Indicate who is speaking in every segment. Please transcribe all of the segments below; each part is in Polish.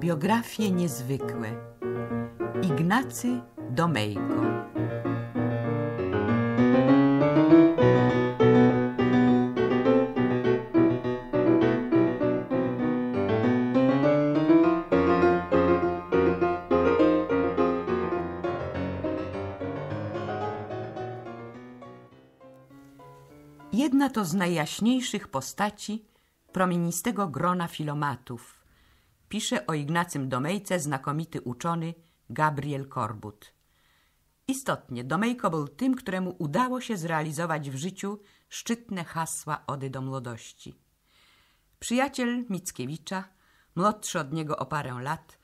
Speaker 1: Biografie niezwykłe Ignacy Domejko to z najjaśniejszych postaci promienistego grona filomatów. Pisze o Ignacym Domejce znakomity uczony Gabriel Korbut. Istotnie, Domejko był tym, któremu udało się zrealizować w życiu szczytne hasła Ody do młodości. Przyjaciel Mickiewicza, młodszy od niego o parę lat,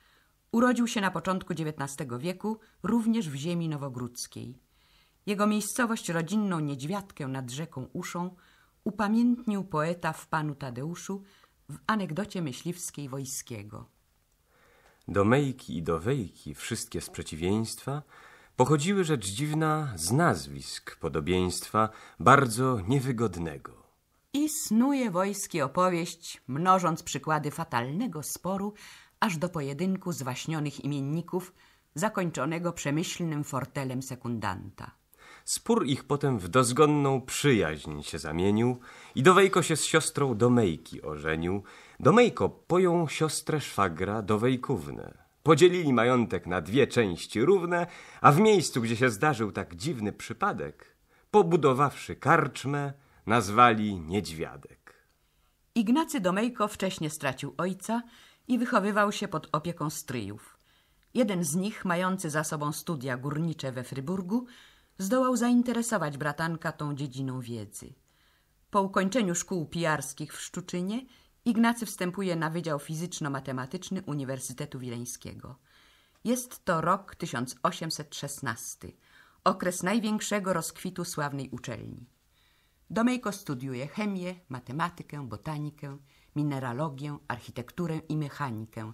Speaker 1: urodził się na początku XIX wieku również w ziemi nowogródzkiej. Jego miejscowość rodzinną Niedźwiadkę nad rzeką Uszą – upamiętnił poeta w panu Tadeuszu w anegdocie myśliwskiej Wojskiego.
Speaker 2: Do Mejki i do Wejki wszystkie sprzeciwieństwa pochodziły rzecz dziwna z nazwisk podobieństwa bardzo niewygodnego.
Speaker 1: I snuje Wojski opowieść, mnożąc przykłady fatalnego sporu aż do pojedynku zwaśnionych imienników zakończonego przemyślnym fortelem sekundanta.
Speaker 2: Spór ich potem w dozgonną przyjaźń się zamienił i Dowejko się z siostrą Domejki ożenił. Domejko pojął siostrę szwagra Dowejkównę. Podzielili majątek na dwie części równe, a w miejscu, gdzie się zdarzył tak dziwny przypadek, pobudowawszy karczmę, nazwali Niedźwiadek.
Speaker 1: Ignacy Domejko wcześnie stracił ojca i wychowywał się pod opieką stryjów. Jeden z nich, mający za sobą studia górnicze we Fryburgu, zdołał zainteresować bratanka tą dziedziną wiedzy. Po ukończeniu szkół pijarskich w Szczuczynie Ignacy wstępuje na Wydział Fizyczno-Matematyczny Uniwersytetu Wileńskiego. Jest to rok 1816, okres największego rozkwitu sławnej uczelni. Domejko studiuje chemię, matematykę, botanikę, mineralogię, architekturę i mechanikę,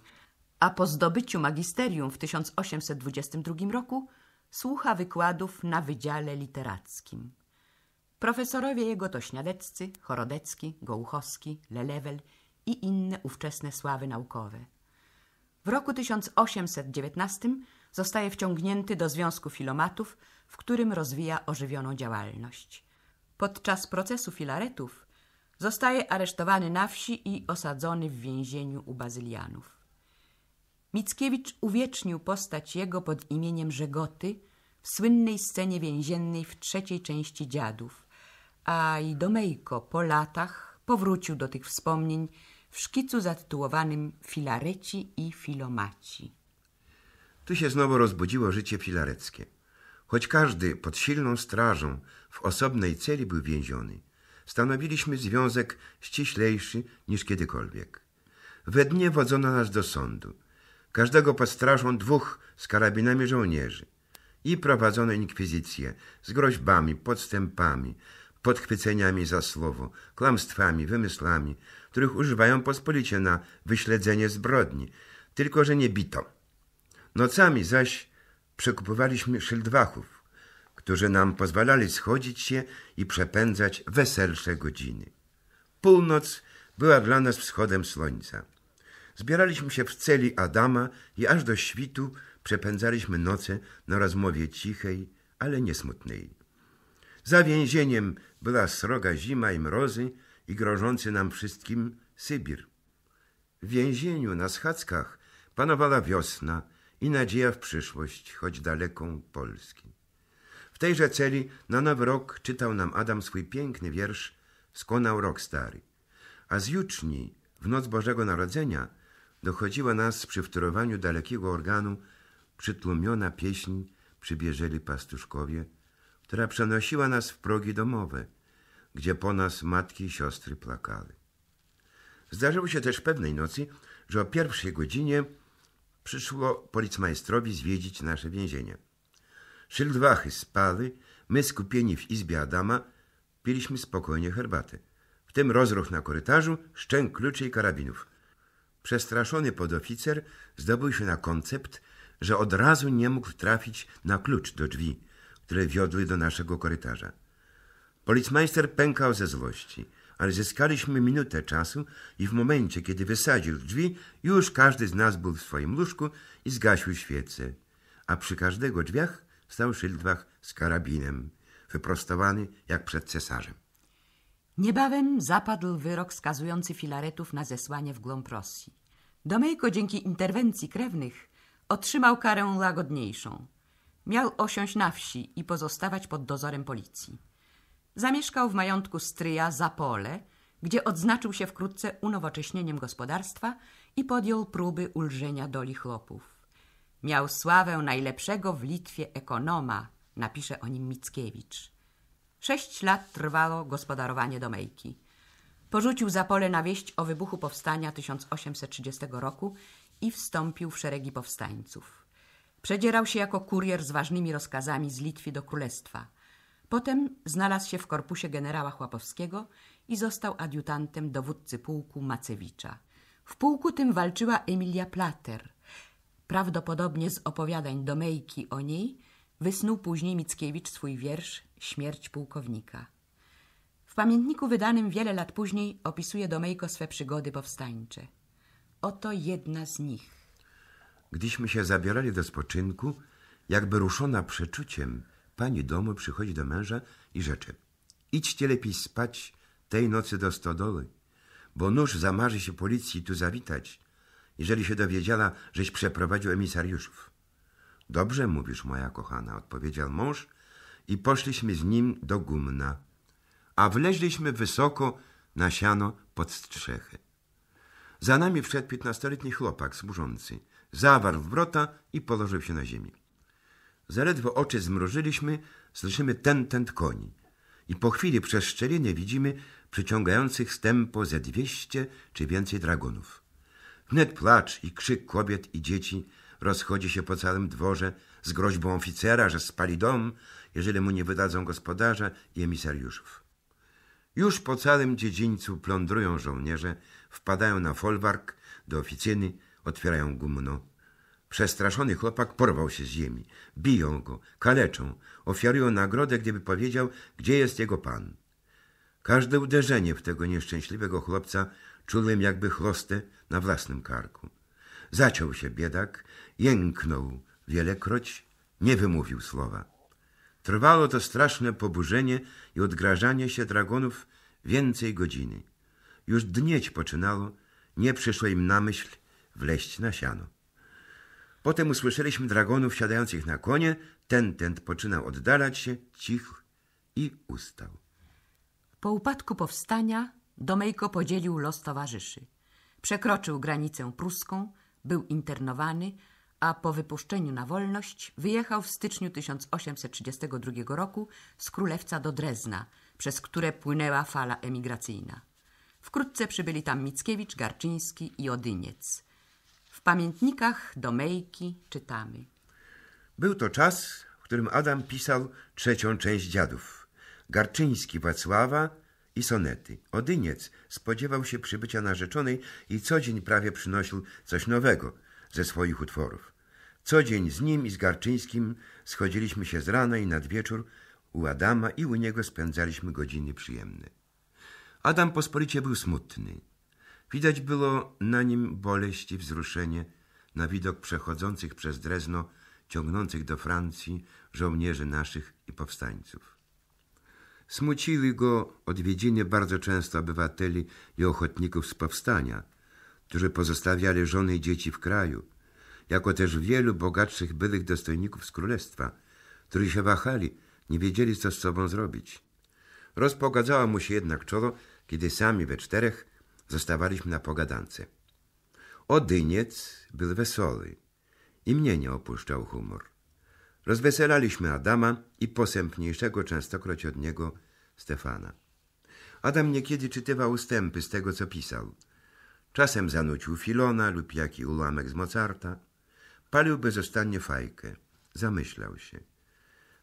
Speaker 1: a po zdobyciu magisterium w 1822 roku – słucha wykładów na Wydziale Literackim. Profesorowie jego to Śniadeccy, Chorodecki, Gołuchowski, Lelewel i inne ówczesne sławy naukowe. W roku 1819 zostaje wciągnięty do Związku Filomatów, w którym rozwija ożywioną działalność. Podczas procesu filaretów zostaje aresztowany na wsi i osadzony w więzieniu u Bazylianów. Mickiewicz uwiecznił postać jego pod imieniem Żegoty w słynnej scenie więziennej w trzeciej części Dziadów, a i Domejko po latach powrócił do tych wspomnień w szkicu zatytułowanym Filareci i Filomaci.
Speaker 3: Tu się znowu rozbudziło życie filareckie. Choć każdy pod silną strażą w osobnej celi był więziony, stanowiliśmy związek ściślejszy niż kiedykolwiek. We dnie wodzono nas do sądu – każdego pod strażą dwóch z karabinami żołnierzy i prowadzono inkwizycję z groźbami, podstępami, podchwyceniami za słowo, kłamstwami, wymysłami, których używają pospolicie na wyśledzenie zbrodni, tylko że nie bito. Nocami zaś przekupowaliśmy szyldwachów, którzy nam pozwalali schodzić się i przepędzać weselsze godziny. Północ była dla nas wschodem słońca. Zbieraliśmy się w celi Adama i aż do świtu przepędzaliśmy noce na rozmowie cichej, ale niesmutnej. Za więzieniem była sroga zima i mrozy i grożący nam wszystkim Sybir. W więzieniu na schackach panowała wiosna i nadzieja w przyszłość, choć daleką Polski. W tejże celi na nowy rok czytał nam Adam swój piękny wiersz Skonał rok stary. A z juczni w noc Bożego Narodzenia dochodziła nas przy wtórowaniu dalekiego organu przytłumiona pieśń przybieżeli pastuszkowie, która przenosiła nas w progi domowe, gdzie po nas matki i siostry plakały. Zdarzyło się też pewnej nocy, że o pierwszej godzinie przyszło policmajstrowi zwiedzić nasze więzienie. Szyldwachy spały, my skupieni w izbie Adama piliśmy spokojnie herbaty. W tym rozruch na korytarzu, szczęk kluczy i karabinów. Przestraszony podoficer zdobył się na koncept, że od razu nie mógł trafić na klucz do drzwi, które wiodły do naszego korytarza. Policmeister pękał ze złości, ale zyskaliśmy minutę czasu i w momencie, kiedy wysadził drzwi, już każdy z nas był w swoim łóżku i zgasił świece. A przy każdego drzwiach stał Szyldwach z karabinem, wyprostowany jak przed cesarzem.
Speaker 1: Niebawem zapadł wyrok skazujący filaretów na zesłanie w głąb Rosji. Domejko dzięki interwencji krewnych otrzymał karę łagodniejszą. Miał osiąść na wsi i pozostawać pod dozorem policji. Zamieszkał w majątku stryja Zapole, gdzie odznaczył się wkrótce unowocześnieniem gospodarstwa i podjął próby ulżenia doli chłopów. Miał sławę najlepszego w Litwie ekonoma, napisze o nim Mickiewicz. Sześć lat trwało gospodarowanie Domejki. Porzucił zapole na wieść o wybuchu powstania 1830 roku i wstąpił w szeregi powstańców. Przedzierał się jako kurier z ważnymi rozkazami z Litwy do Królestwa. Potem znalazł się w korpusie generała Chłapowskiego i został adiutantem dowódcy pułku Macewicza. W pułku tym walczyła Emilia Plater. Prawdopodobnie z opowiadań Domejki o niej – wysnuł później Mickiewicz swój wiersz Śmierć pułkownika. W pamiętniku wydanym wiele lat później opisuje Domejko swe przygody powstańcze. Oto jedna z nich.
Speaker 3: Gdyśmy się zabierali do spoczynku, jakby ruszona przeczuciem, pani domu przychodzi do męża i rzeczy. Idźcie lepiej spać tej nocy do stodoły, bo nóż zamarzy się policji tu zawitać, jeżeli się dowiedziała, żeś przeprowadził emisariuszów. Dobrze mówisz, moja kochana, odpowiedział mąż i poszliśmy z nim do gumna, a wleźliśmy wysoko na siano pod strzechy. Za nami wszedł piętnastoletni chłopak służący. Zawarł w brota i położył się na ziemi. Zaledwo oczy zmrożyliśmy, słyszymy ten, ten koni. I po chwili przez szczelinę widzimy przyciągających stępo ze dwieście czy więcej dragonów. Wnet płacz i krzyk kobiet i dzieci – rozchodzi się po całym dworze z groźbą oficera, że spali dom, jeżeli mu nie wydadzą gospodarza i emisariuszów. Już po całym dziedzińcu plądrują żołnierze, wpadają na folwark do oficyny, otwierają gumno. Przestraszony chłopak porwał się z ziemi. Biją go, kaleczą, ofiarują nagrodę, gdyby powiedział, gdzie jest jego pan. Każde uderzenie w tego nieszczęśliwego chłopca czułem jakby chlostę na własnym karku. Zaciął się biedak, jęknął wielekroć, nie wymówił słowa. Trwało to straszne poburzenie i odgrażanie się dragonów więcej godziny. Już dnieć poczynało, nie przyszło im na myśl wleść na siano. Potem usłyszeliśmy dragonów siadających na konie, ten ten poczynał oddalać się, cichł i ustał.
Speaker 1: Po upadku powstania Domejko podzielił los towarzyszy. Przekroczył granicę pruską, był internowany, a po wypuszczeniu na wolność wyjechał w styczniu 1832 roku z Królewca do Drezna, przez które płynęła fala emigracyjna. Wkrótce przybyli tam Mickiewicz, Garczyński i Odyniec. W pamiętnikach do Mejki czytamy. Był
Speaker 3: to czas, w którym Adam pisał trzecią część dziadów. Garczyński Wacława, i sonety. Odyniec spodziewał się przybycia narzeczonej i co dzień prawie przynosił coś nowego ze swoich utworów. Co dzień z nim i z Garczyńskim schodziliśmy się z rana i nad wieczór u Adama i u niego spędzaliśmy godziny przyjemne. Adam pospolicie był smutny. Widać było na nim boleść i wzruszenie na widok przechodzących przez Drezno, ciągnących do Francji żołnierzy naszych i powstańców. Smuciły go odwiedziny bardzo często obywateli i ochotników z powstania, którzy pozostawiali żony i dzieci w kraju, jako też wielu bogatszych byłych dostojników z królestwa, którzy się wahali, nie wiedzieli co z sobą zrobić. Rozpogadzało mu się jednak czoło, kiedy sami we czterech zostawaliśmy na pogadance. Odyniec był wesoły i mnie nie opuszczał humor. Rozweselaliśmy Adama i posępniejszego częstokroć od niego Stefana. Adam niekiedy czytywał ustępy z tego, co pisał. Czasem zanucił Filona lub jaki ułamek z Mozarta. Palił bezostannie fajkę. Zamyślał się.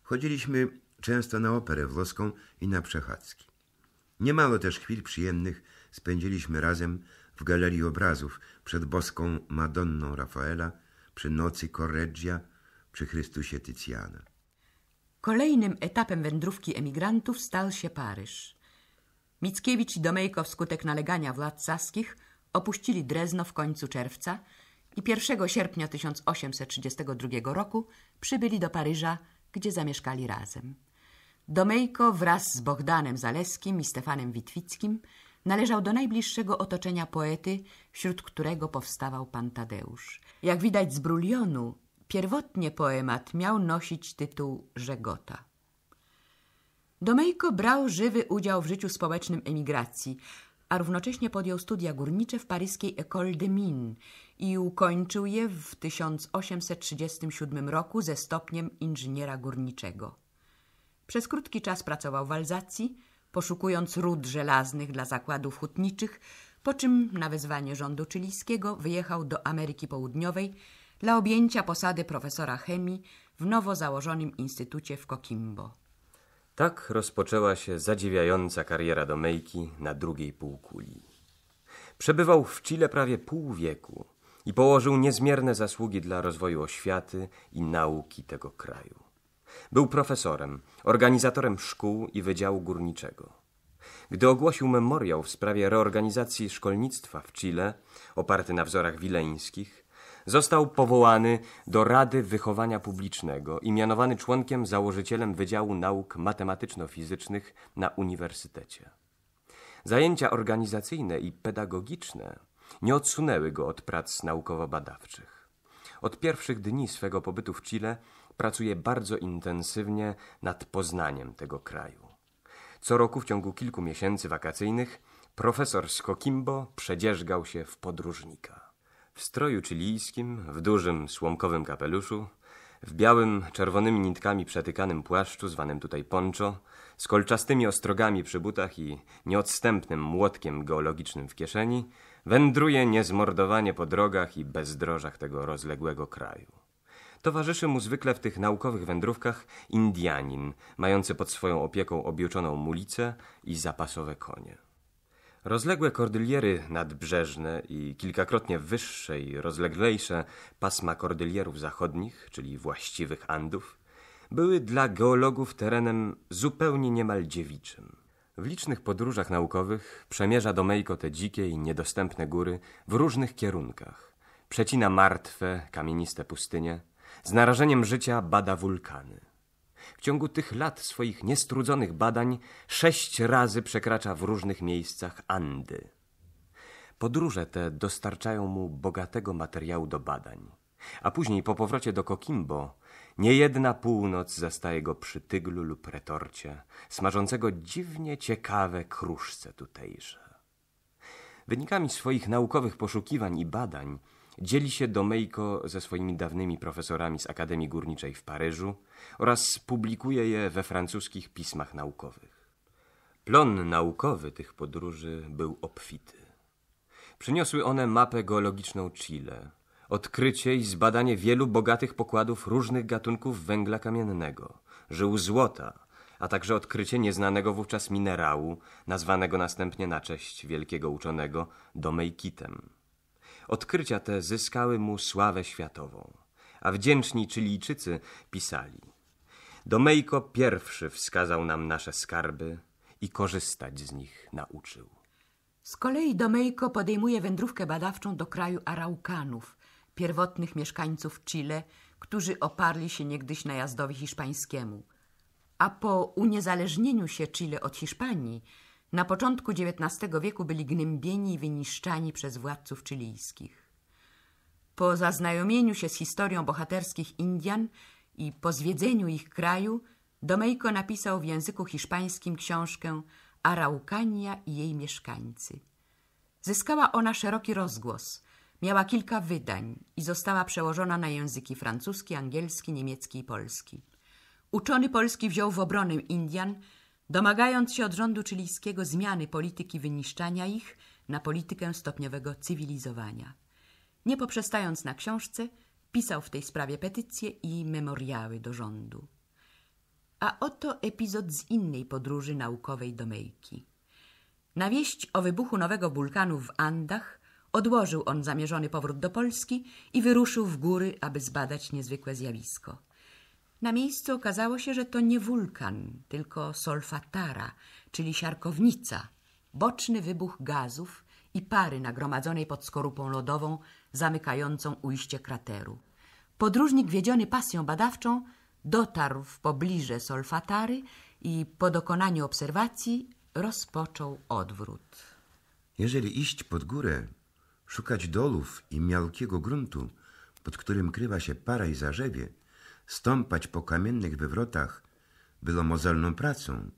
Speaker 3: Chodziliśmy często na operę włoską i na przechadzki. Niemało też chwil przyjemnych spędziliśmy razem w galerii obrazów przed boską Madonną Rafaela, przy nocy Correggia, przy Chrystusie Tycjana.
Speaker 1: Kolejnym etapem wędrówki emigrantów stał się Paryż. Mickiewicz i Domejko wskutek nalegania władz saskich opuścili Drezno w końcu czerwca i 1 sierpnia 1832 roku przybyli do Paryża, gdzie zamieszkali razem. Domejko wraz z Bogdanem Zaleskim i Stefanem Witwickim należał do najbliższego otoczenia poety, wśród którego powstawał pan Tadeusz. Jak widać z brulionu, Pierwotnie poemat miał nosić tytuł Żegota. Domejko brał żywy udział w życiu społecznym emigracji, a równocześnie podjął studia górnicze w paryskiej École des Mines i ukończył je w 1837 roku ze stopniem inżyniera górniczego. Przez krótki czas pracował w Alzacji, poszukując ród żelaznych dla zakładów hutniczych, po czym na wezwanie rządu chilijskiego wyjechał do Ameryki Południowej – dla objęcia posady profesora chemii w nowo założonym instytucie w Kokimbo.
Speaker 2: Tak rozpoczęła się zadziwiająca kariera Domejki na drugiej półkuli. Przebywał w Chile prawie pół wieku i położył niezmierne zasługi dla rozwoju oświaty i nauki tego kraju. Był profesorem, organizatorem szkół i wydziału górniczego. Gdy ogłosił memoriał w sprawie reorganizacji szkolnictwa w Chile, oparty na wzorach wileńskich, Został powołany do Rady Wychowania Publicznego i mianowany członkiem założycielem Wydziału Nauk Matematyczno-Fizycznych na Uniwersytecie. Zajęcia organizacyjne i pedagogiczne nie odsunęły go od prac naukowo-badawczych. Od pierwszych dni swego pobytu w Chile pracuje bardzo intensywnie nad poznaniem tego kraju. Co roku w ciągu kilku miesięcy wakacyjnych profesor z Coquimbo przedzierzgał się w podróżnika. W stroju chilijskim, w dużym słomkowym kapeluszu, w białym, czerwonymi nitkami przetykanym płaszczu, zwanym tutaj poncho, z kolczastymi ostrogami przy butach i nieodstępnym młotkiem geologicznym w kieszeni, wędruje niezmordowanie po drogach i bezdrożach tego rozległego kraju. Towarzyszy mu zwykle w tych naukowych wędrówkach Indianin, mający pod swoją opieką objuczoną mulicę i zapasowe konie. Rozległe kordyliery nadbrzeżne i kilkakrotnie wyższe i rozleglejsze pasma kordylierów zachodnich, czyli właściwych Andów, były dla geologów terenem zupełnie niemal dziewiczym. W licznych podróżach naukowych przemierza Domejko te dzikie i niedostępne góry w różnych kierunkach. Przecina martwe, kamieniste pustynie, z narażeniem życia bada wulkany. W ciągu tych lat swoich niestrudzonych badań sześć razy przekracza w różnych miejscach Andy. Podróże te dostarczają mu bogatego materiału do badań. A później po powrocie do Kokimbo niejedna północ zastaje go przy tyglu lub retorcie, smażącego dziwnie ciekawe kruszce tutejsze. Wynikami swoich naukowych poszukiwań i badań Dzieli się Domejko ze swoimi dawnymi profesorami z Akademii Górniczej w Paryżu oraz publikuje je we francuskich pismach naukowych. Plon naukowy tych podróży był obfity. Przyniosły one mapę geologiczną Chile, odkrycie i zbadanie wielu bogatych pokładów różnych gatunków węgla kamiennego, żył złota, a także odkrycie nieznanego wówczas minerału, nazwanego następnie na cześć wielkiego uczonego Domejkitem. Odkrycia te zyskały mu sławę światową, a wdzięczni Chilijczycy pisali Domejko pierwszy wskazał nam nasze skarby i korzystać z nich
Speaker 1: nauczył. Z kolei Domejko podejmuje wędrówkę badawczą do kraju Araukanów, pierwotnych mieszkańców Chile, którzy oparli się niegdyś najazdowi hiszpańskiemu. A po uniezależnieniu się Chile od Hiszpanii na początku XIX wieku byli gnębieni i wyniszczani przez władców chilijskich. Po zaznajomieniu się z historią bohaterskich Indian i po zwiedzeniu ich kraju, Domejko napisał w języku hiszpańskim książkę „Araucania i jej mieszkańcy. Zyskała ona szeroki rozgłos, miała kilka wydań i została przełożona na języki francuski, angielski, niemiecki i polski. Uczony polski wziął w obronę Indian – domagając się od rządu chilijskiego zmiany polityki wyniszczania ich na politykę stopniowego cywilizowania. Nie poprzestając na książce, pisał w tej sprawie petycje i memoriały do rządu. A oto epizod z innej podróży naukowej do Mejki. Na wieść o wybuchu nowego wulkanu w Andach odłożył on zamierzony powrót do Polski i wyruszył w góry, aby zbadać niezwykłe zjawisko. Na miejscu okazało się, że to nie wulkan, tylko solfatara, czyli siarkownica, boczny wybuch gazów i pary nagromadzonej pod skorupą lodową zamykającą ujście krateru. Podróżnik wiedziony pasją badawczą dotarł w pobliże solfatary i po dokonaniu obserwacji rozpoczął odwrót.
Speaker 3: Jeżeli iść pod górę, szukać dolów i miałkiego gruntu, pod którym krywa się para i zarzewie, Stąpać po kamiennych wywrotach było mozolną pracą.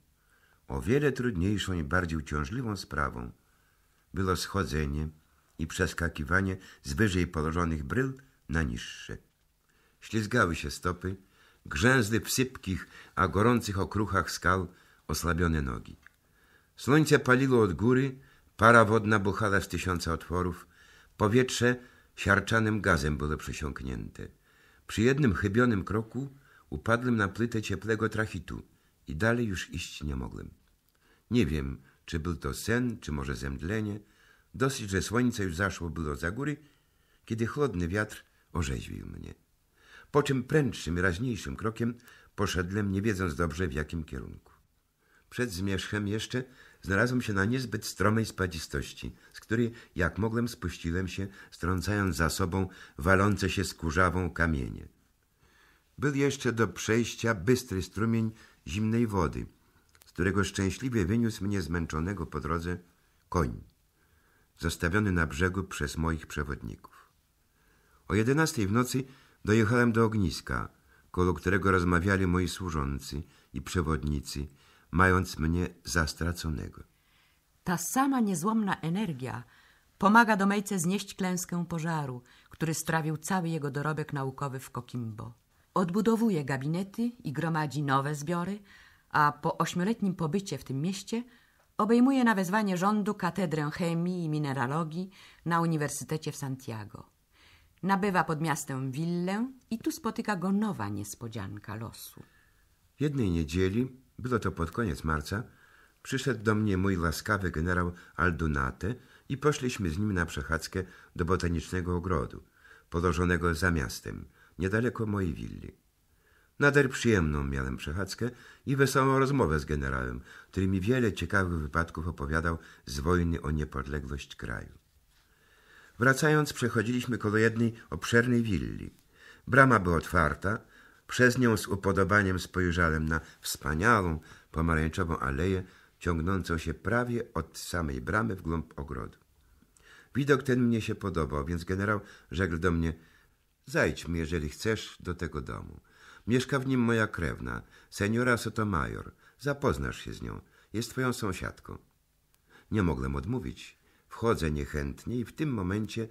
Speaker 3: O wiele trudniejszą i bardziej uciążliwą sprawą było schodzenie i przeskakiwanie z wyżej położonych bryl na niższe. Ślizgały się stopy, grzęzły w sypkich, a gorących okruchach skal osłabione nogi. Słońce paliło od góry, para wodna buchala z tysiąca otworów, powietrze siarczanym gazem było przesiąknięte. Przy jednym chybionym kroku upadłem na płytę cieplego trachitu i dalej już iść nie mogłem. Nie wiem, czy był to sen, czy może zemdlenie. Dosyć, że słońce już zaszło było za góry, kiedy chłodny wiatr orzeźwił mnie. Po czym prędszym raźniejszym krokiem poszedłem, nie wiedząc dobrze w jakim kierunku. Przed zmierzchem jeszcze znalazłem się na niezbyt stromej spadzistości, z której jak mogłem spuściłem się, strącając za sobą walące się skórzawą kamienie. Był jeszcze do przejścia bystry strumień zimnej wody, z którego szczęśliwie wyniósł mnie zmęczonego po drodze koń, zostawiony na brzegu przez moich przewodników. O jedenastej w nocy dojechałem do ogniska, koło którego rozmawiali moi służący i przewodnicy – mając mnie za straconego.
Speaker 1: Ta sama niezłomna energia pomaga Domejce znieść klęskę pożaru, który strawił cały jego dorobek naukowy w Kokimbo. Odbudowuje gabinety i gromadzi nowe zbiory, a po ośmioletnim pobycie w tym mieście obejmuje na wezwanie rządu katedrę chemii i mineralogii na Uniwersytecie w Santiago. Nabywa pod miastem willę i tu spotyka go nowa niespodzianka losu.
Speaker 3: Jednej niedzieli było to pod koniec marca. Przyszedł do mnie mój łaskawy generał Aldunate i poszliśmy z nim na przechadzkę do botanicznego ogrodu, podłożonego za miastem, niedaleko mojej willi. Nader przyjemną miałem przechadzkę i wesołą rozmowę z generałem, który mi wiele ciekawych wypadków opowiadał z wojny o niepodległość kraju. Wracając, przechodziliśmy koło jednej obszernej willi. Brama była otwarta, przez nią z upodobaniem spojrzałem na wspaniałą pomarańczową aleję, ciągnącą się prawie od samej bramy w głąb ogrodu. Widok ten mnie się podobał, więc generał rzekł do mnie – zajdźmy, jeżeli chcesz, do tego domu. Mieszka w nim moja krewna, seniora Sotomayor. Zapoznasz się z nią. Jest twoją sąsiadką. Nie mogłem odmówić. Wchodzę niechętnie i w tym momencie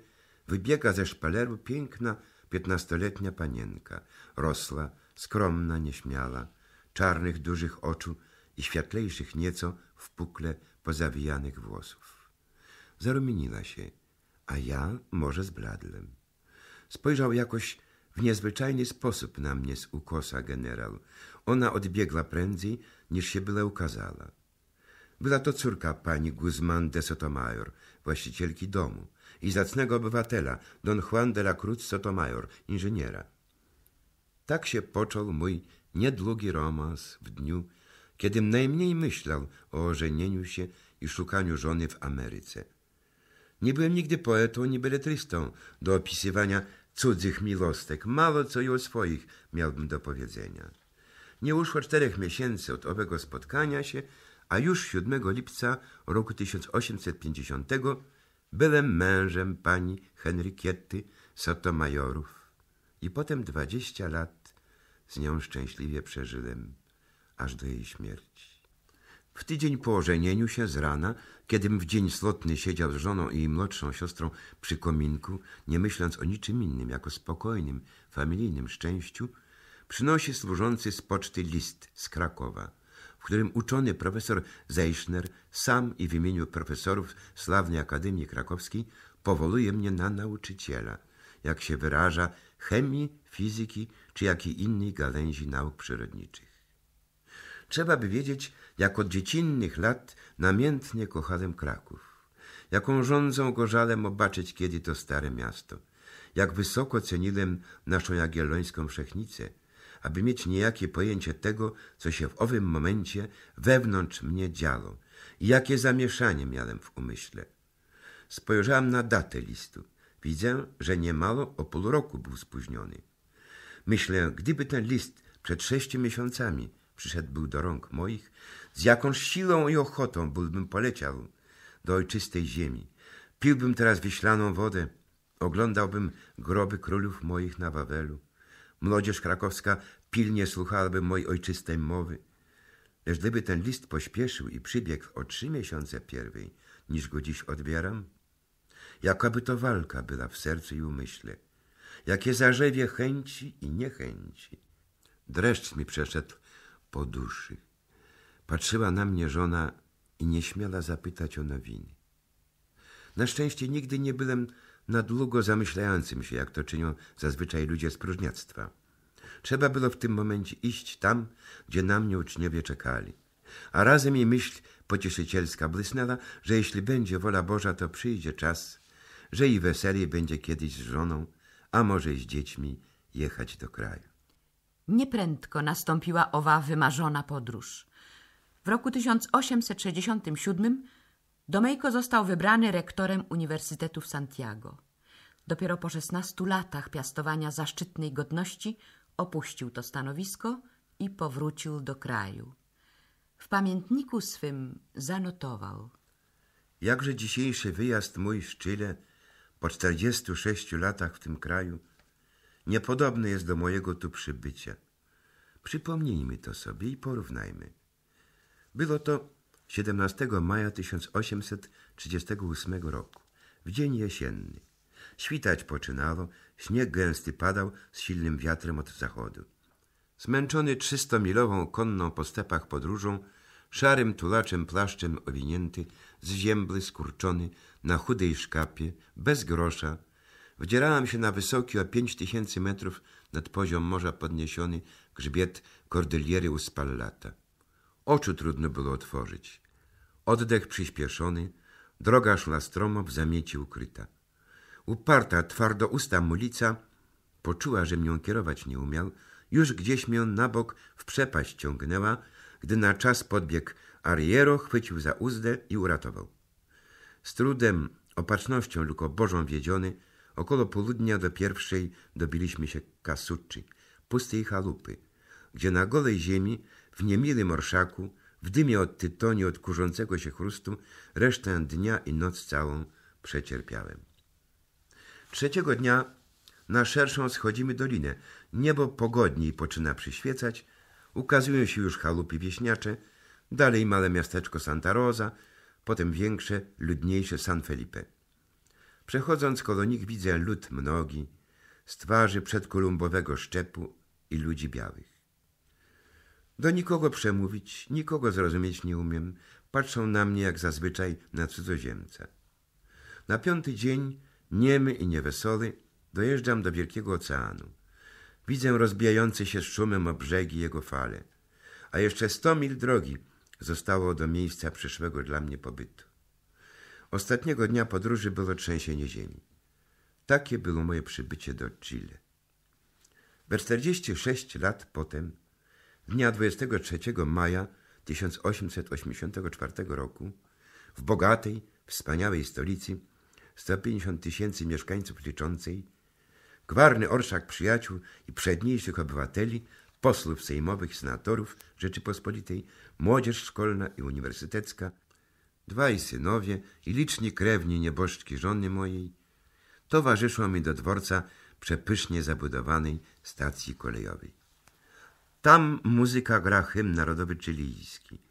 Speaker 3: wybiega ze szpaleru piękna, piętnastoletnia panienka, rosła, skromna, nieśmiała, czarnych, dużych oczu i światlejszych nieco w pukle pozawijanych włosów. Zarumieniła się, a ja może zbladłem. Spojrzał jakoś w niezwyczajny sposób na mnie z ukosa generał. Ona odbiegła prędzej, niż się byle ukazała. Była to córka pani Guzman de Sotomayor, właścicielki domu – i zacnego obywatela, don Juan de la Cruz Sotomayor, inżyniera. Tak się począł mój niedługi romans w dniu, kiedym najmniej myślał o ożenieniu się i szukaniu żony w Ameryce. Nie byłem nigdy poetą, ni beletrystą do opisywania cudzych milostek. Mało co i o swoich miałbym do powiedzenia. Nie uszło czterech miesięcy od owego spotkania się, a już 7 lipca roku 1850 Byłem mężem pani Henrykiety Sotomajorów i potem dwadzieścia lat z nią szczęśliwie przeżyłem, aż do jej śmierci. W tydzień po ożenieniu się z rana, kiedym w dzień slotny siedział z żoną i jej młodszą siostrą przy kominku, nie myśląc o niczym innym, jako spokojnym, familijnym szczęściu, przynosi służący z poczty list z Krakowa – w którym uczony profesor Zeichner sam i w imieniu profesorów Sławnej Akademii Krakowskiej powołuje mnie na nauczyciela, jak się wyraża, chemii, fizyki czy jakiej innej gałęzi nauk przyrodniczych. Trzeba by wiedzieć, jak od dziecinnych lat namiętnie kochałem Kraków, jaką rządzą go żalem obaczyć kiedy to stare miasto, jak wysoko ceniłem naszą jagiellońską wszechnicę – aby mieć niejakie pojęcie tego, co się w owym momencie wewnątrz mnie działo i jakie zamieszanie miałem w umyśle. Spojrzałem na datę listu. Widzę, że niemało o pół roku był spóźniony. Myślę, gdyby ten list przed sześciu miesiącami przyszedł był do rąk moich, z jakąż siłą i ochotą byłbym poleciał do ojczystej ziemi. Piłbym teraz wyślaną wodę, oglądałbym groby królów moich na Wawelu Młodzież krakowska pilnie słuchałaby mojej ojczystej mowy. Lecz gdyby ten list pośpieszył i przybiegł o trzy miesiące pierwej, niż go dziś odbieram, jakaby to walka była w sercu i umyśle, jakie zarzewie chęci i niechęci. Dreszcz mi przeszedł po duszy. Patrzyła na mnie żona i nie śmiała zapytać o nowiny. Na szczęście nigdy nie byłem na długo zamyślającym się, jak to czynią zazwyczaj ludzie z próżniactwa. Trzeba było w tym momencie iść tam, gdzie na mnie uczniowie czekali. A razem i myśl pocieszycielska błysnęła, że jeśli będzie wola Boża, to przyjdzie czas, że i weseliej będzie kiedyś z żoną, a może i z dziećmi jechać do kraju.
Speaker 1: Nieprędko nastąpiła owa wymarzona podróż. W roku 1867 Domejko został wybrany rektorem Uniwersytetu w Santiago. Dopiero po 16 latach piastowania zaszczytnej godności opuścił to stanowisko i powrócił do kraju. W pamiętniku swym zanotował.
Speaker 3: Jakże dzisiejszy wyjazd mój w Chile po 46 latach w tym kraju niepodobny jest do mojego tu przybycia. Przypomnijmy to sobie i porównajmy. Było to 17 maja 1838 roku, w dzień jesienny. Świtać poczynało, śnieg gęsty padał z silnym wiatrem od zachodu. Zmęczony trzystomilową konną po stepach podróżą, szarym tulaczem płaszczem owinięty, zziębły, skurczony, na chudej szkapie, bez grosza, wdzierałem się na wysoki o pięć tysięcy metrów nad poziom morza podniesiony grzbiet u Spallata. Oczu trudno było otworzyć. Oddech przyspieszony, droga szła stromo w zamieci ukryta. Uparta, twardo usta mulica poczuła, że mnie kierować nie umiał, już gdzieś mnie na bok w przepaść ciągnęła, gdy na czas podbiegł Ariero, chwycił za uzdę i uratował. Z trudem, opatrznością tylko Bożą wiedziony, około południa do pierwszej dobiliśmy się kasuczy, pustej chalupy, gdzie na golej ziemi w niemilym orszaku, w dymie od tytoniu, od kurzącego się chrustu, resztę dnia i noc całą przecierpiałem. Trzeciego dnia na szerszą schodzimy dolinę. Niebo pogodniej poczyna przyświecać, ukazują się już chalupy wieśniacze, dalej małe miasteczko Santa Rosa, potem większe, ludniejsze San Felipe. Przechodząc kolonik widzę lud mnogi, z twarzy przedkolumbowego szczepu i ludzi białych. Do nikogo przemówić, nikogo zrozumieć nie umiem. Patrzą na mnie jak zazwyczaj na cudzoziemca. Na piąty dzień, niemy i niewesoły, dojeżdżam do wielkiego oceanu. Widzę rozbijające się z szumem o brzegi jego fale. A jeszcze sto mil drogi zostało do miejsca przyszłego dla mnie pobytu. Ostatniego dnia podróży było trzęsienie ziemi. Takie było moje przybycie do Chile. We 46 lat potem Dnia 23 maja 1884 roku w bogatej, wspaniałej stolicy 150 tysięcy mieszkańców liczącej, gwarny orszak przyjaciół i przedniejszych obywateli, posłów sejmowych, senatorów Rzeczypospolitej, młodzież szkolna i uniwersytecka, dwaj synowie i liczni krewni nieboszczki żony mojej, towarzyszą mi do dworca przepysznie zabudowanej stacji kolejowej. Tam muzyka gra hymn narodowy chilijski.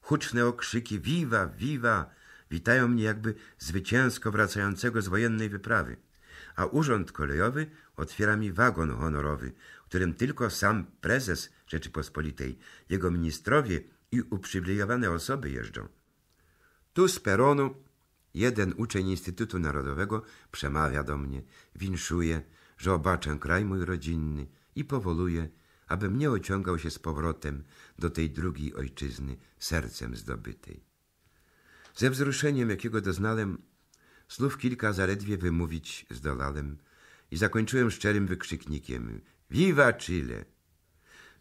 Speaker 3: Huczne okrzyki "Viva, viva" witają mnie jakby zwycięsko wracającego z wojennej wyprawy, a urząd kolejowy otwiera mi wagon honorowy, którym tylko sam prezes Rzeczypospolitej, jego ministrowie i uprzywilejowane osoby jeżdżą. Tu z peronu jeden uczeń Instytutu Narodowego przemawia do mnie, winszuje, że obaczę kraj mój rodzinny i powoluje abym nie ociągał się z powrotem do tej drugiej ojczyzny sercem zdobytej. Ze wzruszeniem, jakiego doznałem, znów kilka zaledwie wymówić zdolałem i zakończyłem szczerym wykrzyknikiem Viva Chile!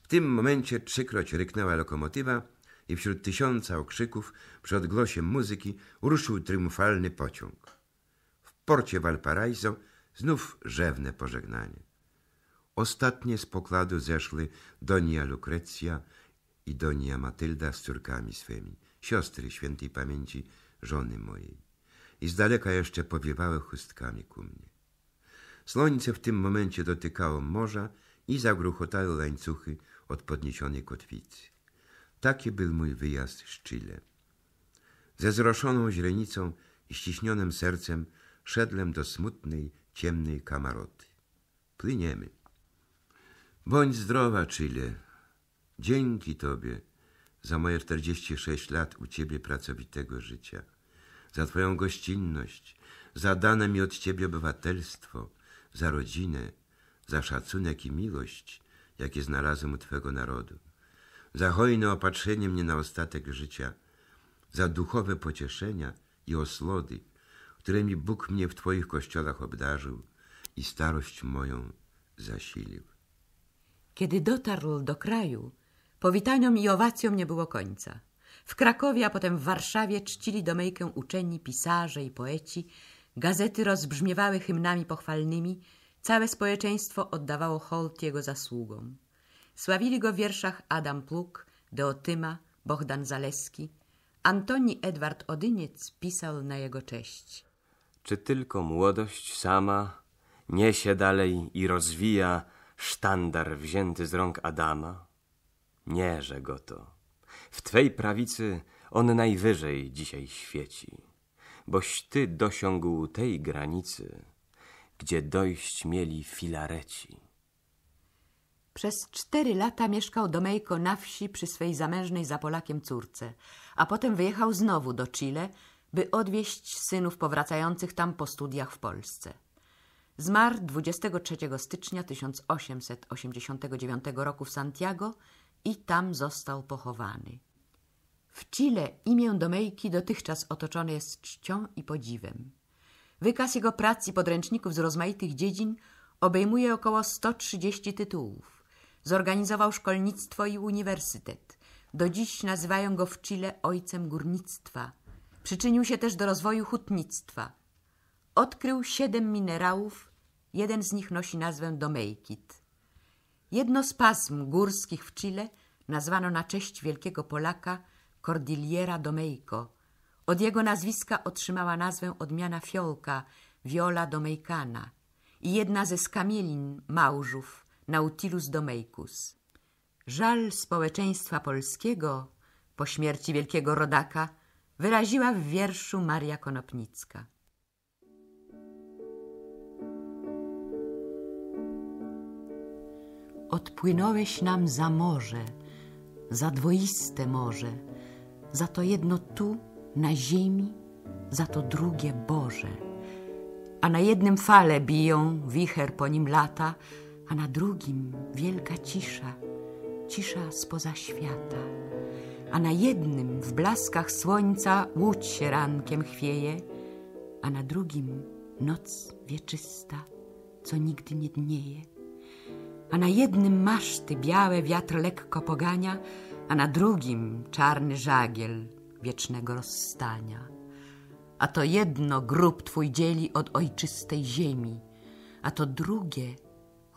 Speaker 3: W tym momencie trzykroć ryknęła lokomotywa i wśród tysiąca okrzyków przy odgłosie muzyki ruszył triumfalny pociąg. W porcie Valparaiso znów rzewne pożegnanie. Ostatnie z pokładu zeszły Donia Lucrecja i Donia Matylda z córkami swymi, siostry świętej pamięci żony mojej. I z daleka jeszcze powiewały chustkami ku mnie. Słońce w tym momencie dotykało morza i zagruchotały łańcuchy od podniesionej kotwicy. Taki był mój wyjazd z Chile. Ze zroszoną źrenicą i ściśnionym sercem szedłem do smutnej, ciemnej kamaroty. Płyniemy. Bądź zdrowa, Chile. Dzięki Tobie za moje 46 lat u Ciebie pracowitego życia, za Twoją gościnność, za dane mi od Ciebie obywatelstwo, za rodzinę, za szacunek i miłość, jakie znalazłem u Twego narodu, za hojne opatrzenie mnie na ostatek życia, za duchowe pocieszenia i osłody, którymi Bóg mnie w Twoich kościołach obdarzył i starość moją zasilił.
Speaker 1: Kiedy dotarł do kraju, powitaniom i owacjom nie było końca. W Krakowie, a potem w Warszawie czcili Domejkę uczeni, pisarze i poeci. Gazety rozbrzmiewały hymnami pochwalnymi. Całe społeczeństwo oddawało hołd jego zasługom. Sławili go w wierszach Adam Pluk, Deotyma, Bohdan Zaleski. Antoni Edward Odyniec pisał na jego cześć.
Speaker 2: Czy tylko młodość sama niesie dalej i rozwija sztandar wzięty z rąk Adama? Nie, że go to. W Twej prawicy on najwyżej dzisiaj świeci, boś Ty dosiągł tej granicy, gdzie dojść mieli filareci.
Speaker 1: Przez cztery lata mieszkał Domejko na wsi przy swej zamężnej za Polakiem córce, a potem wyjechał znowu do Chile, by odwieźć synów powracających tam po studiach w Polsce. Zmarł 23 stycznia 1889 roku w Santiago i tam został pochowany. W Chile imię Domejki dotychczas otoczone jest czcią i podziwem. Wykaz jego prac i podręczników z rozmaitych dziedzin obejmuje około 130 tytułów. Zorganizował szkolnictwo i uniwersytet. Do dziś nazywają go w Chile ojcem górnictwa. Przyczynił się też do rozwoju hutnictwa. Odkrył siedem minerałów, Jeden z nich nosi nazwę Domejkit. Jedno z pasm górskich w Chile nazwano na cześć wielkiego Polaka Cordillera Domejko. Od jego nazwiska otrzymała nazwę odmiana fiołka, Viola Domejkana i jedna ze skamielin małżów, Nautilus Domejkus. Żal społeczeństwa polskiego po śmierci wielkiego rodaka wyraziła w wierszu Maria Konopnicka. odpłynąłeś nam za morze, za dwoiste morze, za to jedno tu, na ziemi, za to drugie Boże. A na jednym fale biją, wicher po nim lata, a na drugim wielka cisza, cisza spoza świata. A na jednym w blaskach słońca łódź się rankiem chwieje, a na drugim noc wieczysta, co nigdy nie dnieje a na jednym maszty białe wiatr lekko pogania, a na drugim czarny żagiel wiecznego rozstania. A to jedno grób twój dzieli od ojczystej ziemi, a to drugie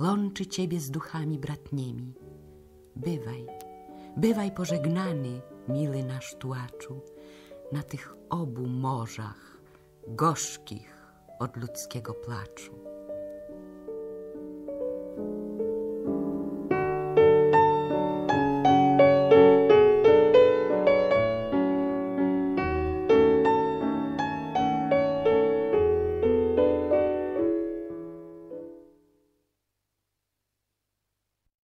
Speaker 1: łączy ciebie z duchami bratniemi. Bywaj, bywaj pożegnany, mili nasz tułaczu, na tych obu morzach gorzkich od ludzkiego placzu.